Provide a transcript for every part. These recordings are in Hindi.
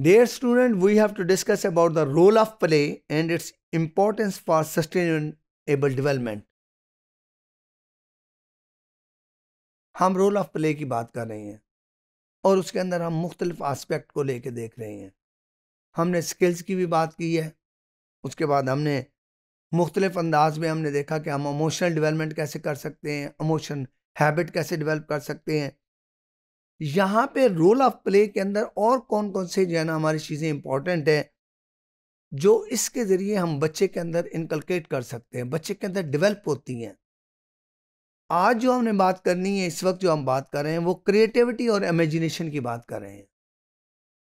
Dear student, we have to discuss about the role of play and its importance for sustainable development. हम रोल ऑफ प्ले की बात कर रहे हैं और उसके अंदर हम मुख्तलिफ आस्पेक्ट को लेके देख रहे हैं हमने स्किल्स की भी बात की है उसके बाद हमने मुख्तलिफ अंदाज में हमने देखा कि हम इमोशनल डेवलपमेंट कैसे कर सकते हैं इमोशन हैबिट कैसे डेवलप कर सकते हैं यहाँ पे रोल ऑफ प्ले के अंदर और कौन कौन से जो है ना हमारी चीज़ें इंपॉर्टेंट हैं जो इसके ज़रिए हम बच्चे के अंदर इनकलकेट कर सकते हैं बच्चे के अंदर डेवलप होती हैं आज जो हमने बात करनी है इस वक्त जो हम बात कर रहे हैं वो क्रिएटिविटी और इमेजिनेशन की बात कर रहे हैं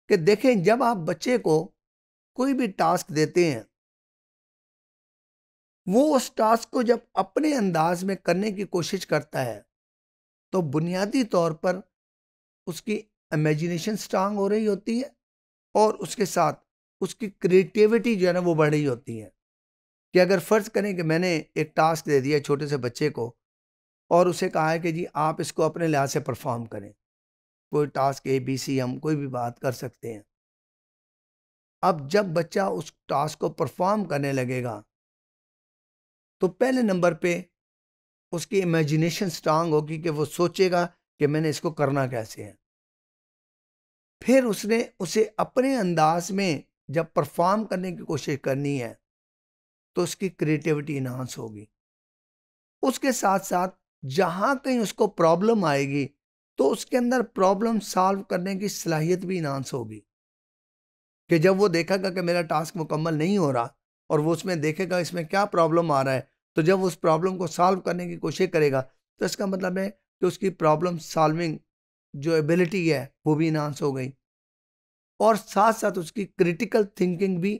कि देखें जब आप बच्चे को कोई भी टास्क देते हैं वो उस टास्क को जब अपने अंदाज में करने की कोशिश करता है तो बुनियादी तौर पर उसकी इमेजिनेशन स्ट्रांग हो रही होती है और उसके साथ उसकी क्रिएटिविटी जो है ना वो बढ़ रही होती है कि अगर फ़र्ज़ करें कि मैंने एक टास्क दे दिया छोटे से बच्चे को और उसे कहा है कि जी आप इसको अपने लिहाज से परफॉर्म करें कोई टास्क ए बी सी हम कोई भी बात कर सकते हैं अब जब बच्चा उस टास्क को परफॉर्म करने लगेगा तो पहले नंबर पे उसकी इमेजिनेशन स्ट्रांग होगी कि वो सोचेगा कि मैंने इसको करना कैसे है फिर उसने उसे अपने अंदाज में जब परफॉर्म करने की कोशिश करनी है तो उसकी क्रिएटिविटी इन्हांस होगी उसके साथ साथ जहाँ कहीं उसको प्रॉब्लम आएगी तो उसके अंदर प्रॉब्लम सॉल्व करने की सलाहियत भी इन्हांस होगी कि जब वो देखेगा कि मेरा टास्क मुकम्मल नहीं हो रहा और वो उसमें देखेगा इसमें क्या प्रॉब्लम आ रहा है तो जब उस प्रॉब्लम को सॉल्व करने की कोशिश करेगा तो इसका मतलब है कि उसकी प्रॉब्लम सॉल्विंग जो एबिलिटी है वो भी इन्हांस हो गई और साथ साथ उसकी क्रिटिकल थिंकिंग भी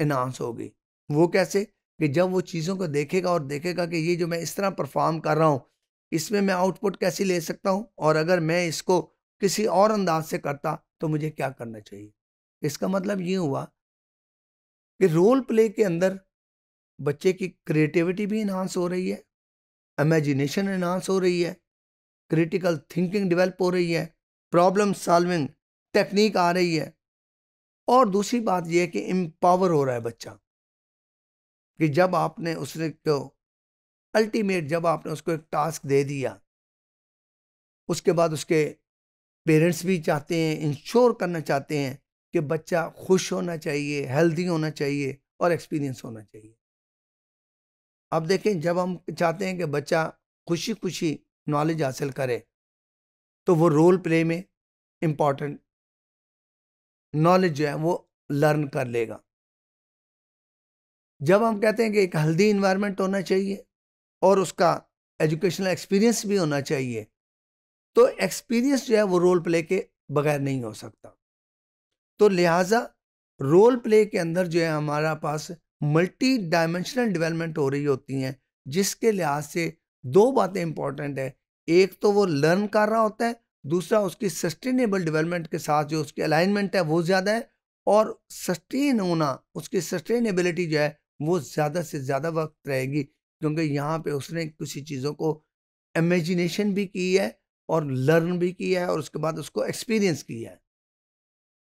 इन्हांस हो गई वो कैसे कि जब वो चीज़ों को देखेगा और देखेगा कि ये जो मैं इस तरह परफॉर्म कर रहा हूँ इसमें मैं आउटपुट कैसे ले सकता हूँ और अगर मैं इसको किसी और अंदाज से करता तो मुझे क्या करना चाहिए इसका मतलब ये हुआ कि रोल प्ले के अंदर बच्चे की क्रिएटिविटी भी इन्हांस हो रही है इमेजिनेशन इन्हांस हो रही है क्रिटिकल थिंकिंग डेवलप हो रही है प्रॉब्लम सॉल्विंग टेक्निक आ रही है और दूसरी बात यह है कि एम्पावर हो रहा है बच्चा कि जब आपने उसने को तो अल्टीमेट जब आपने उसको एक टास्क दे दिया उसके बाद उसके पेरेंट्स भी चाहते हैं इंश्योर करना चाहते हैं कि बच्चा खुश होना चाहिए हेल्दी होना चाहिए और एक्सपीरियंस होना चाहिए अब देखें जब हम चाहते हैं कि बच्चा खुशी खुशी नॉलेज हासिल करे तो वो रोल प्ले में इम्पॉर्टेंट नॉलेज जो है वो लर्न कर लेगा जब हम कहते हैं कि एक हेल्दी इन्वायरमेंट होना चाहिए और उसका एजुकेशनल एक्सपीरियंस भी होना चाहिए तो एक्सपीरियंस जो है वो रोल प्ले के बगैर नहीं हो सकता तो लिहाजा रोल प्ले के अंदर जो है हमारा पास मल्टी डायमेंशनल डेवलपमेंट हो रही होती हैं जिसके लिहाज से दो बातें इंपॉर्टेंट है एक तो वो लर्न कर रहा होता है दूसरा उसकी सस्टेनेबल डेवलपमेंट के साथ जो उसकी अलाइनमेंट है वो ज़्यादा है और सस्टेन होना उसकी सस्टेनेबिलिटी जो है वो ज़्यादा से ज़्यादा वक्त रहेगी क्योंकि यहाँ पे उसने किसी चीज़ों को इमेजिनेशन भी की है और लर्न भी किया है और उसके बाद उसको एक्सपीरियंस किया है